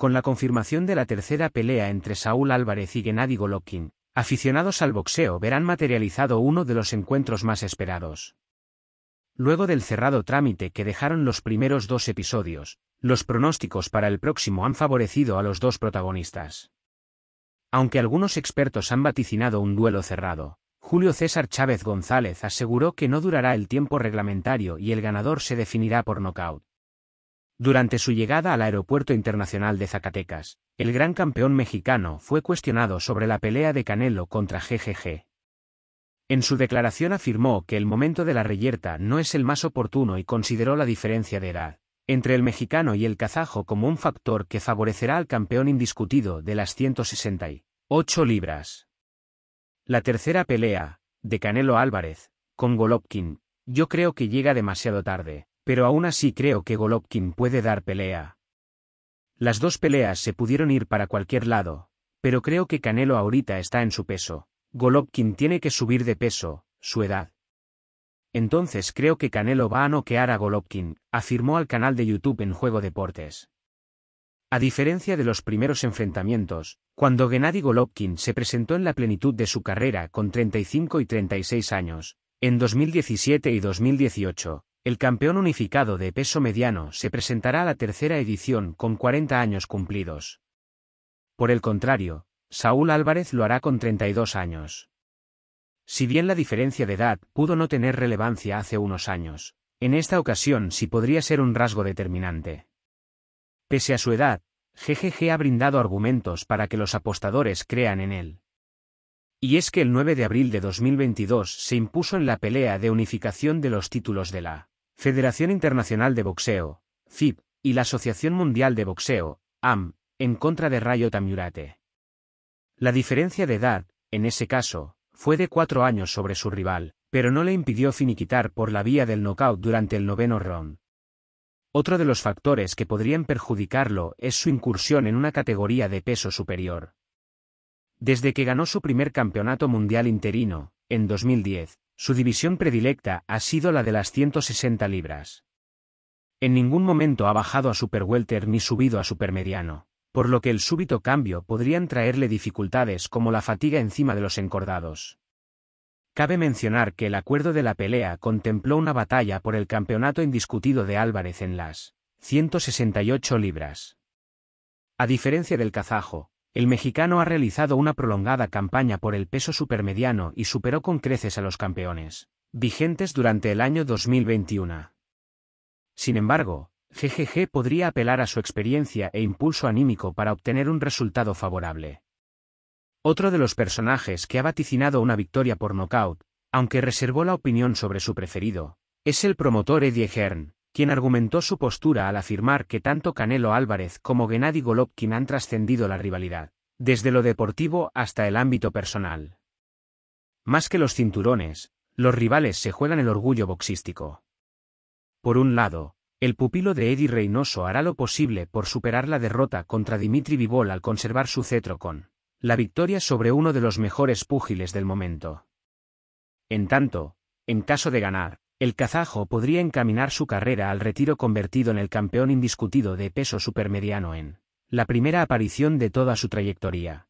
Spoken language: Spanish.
Con la confirmación de la tercera pelea entre Saúl Álvarez y Gennady Golovkin, aficionados al boxeo verán materializado uno de los encuentros más esperados. Luego del cerrado trámite que dejaron los primeros dos episodios, los pronósticos para el próximo han favorecido a los dos protagonistas. Aunque algunos expertos han vaticinado un duelo cerrado, Julio César Chávez González aseguró que no durará el tiempo reglamentario y el ganador se definirá por nocaut. Durante su llegada al Aeropuerto Internacional de Zacatecas, el gran campeón mexicano fue cuestionado sobre la pelea de Canelo contra GGG. En su declaración afirmó que el momento de la reyerta no es el más oportuno y consideró la diferencia de edad entre el mexicano y el kazajo como un factor que favorecerá al campeón indiscutido de las 168 libras. La tercera pelea, de Canelo Álvarez, con Golovkin, yo creo que llega demasiado tarde pero aún así creo que Golovkin puede dar pelea. Las dos peleas se pudieron ir para cualquier lado, pero creo que Canelo ahorita está en su peso. Golovkin tiene que subir de peso, su edad. Entonces creo que Canelo va a noquear a Golovkin, afirmó al canal de YouTube en Juego Deportes. A diferencia de los primeros enfrentamientos, cuando Gennady Golovkin se presentó en la plenitud de su carrera con 35 y 36 años, en 2017 y 2018, el campeón unificado de peso mediano se presentará a la tercera edición con 40 años cumplidos. Por el contrario, Saúl Álvarez lo hará con 32 años. Si bien la diferencia de edad pudo no tener relevancia hace unos años, en esta ocasión sí podría ser un rasgo determinante. Pese a su edad, GGG ha brindado argumentos para que los apostadores crean en él. Y es que el 9 de abril de 2022 se impuso en la pelea de unificación de los títulos de la Federación Internacional de Boxeo, FIB, y la Asociación Mundial de Boxeo, AM, en contra de Rayo Tamurate. La diferencia de edad, en ese caso, fue de cuatro años sobre su rival, pero no le impidió finiquitar por la vía del nocaut durante el noveno round. Otro de los factores que podrían perjudicarlo es su incursión en una categoría de peso superior. Desde que ganó su primer campeonato mundial interino, en 2010, su división predilecta ha sido la de las 160 libras. En ningún momento ha bajado a superwelter ni subido a super mediano, por lo que el súbito cambio podrían traerle dificultades como la fatiga encima de los encordados. Cabe mencionar que el acuerdo de la pelea contempló una batalla por el campeonato indiscutido de Álvarez en las 168 libras. A diferencia del kazajo, el mexicano ha realizado una prolongada campaña por el peso supermediano y superó con creces a los campeones, vigentes durante el año 2021. Sin embargo, GGG podría apelar a su experiencia e impulso anímico para obtener un resultado favorable. Otro de los personajes que ha vaticinado una victoria por nocaut, aunque reservó la opinión sobre su preferido, es el promotor Eddie Hearn, quien argumentó su postura al afirmar que tanto Canelo Álvarez como Gennady Golovkin han trascendido la rivalidad, desde lo deportivo hasta el ámbito personal. Más que los cinturones, los rivales se juegan el orgullo boxístico. Por un lado, el pupilo de Eddie Reynoso hará lo posible por superar la derrota contra Dimitri Vivol al conservar su cetro con la victoria sobre uno de los mejores púgiles del momento. En tanto, en caso de ganar, el kazajo podría encaminar su carrera al retiro convertido en el campeón indiscutido de peso supermediano en la primera aparición de toda su trayectoria.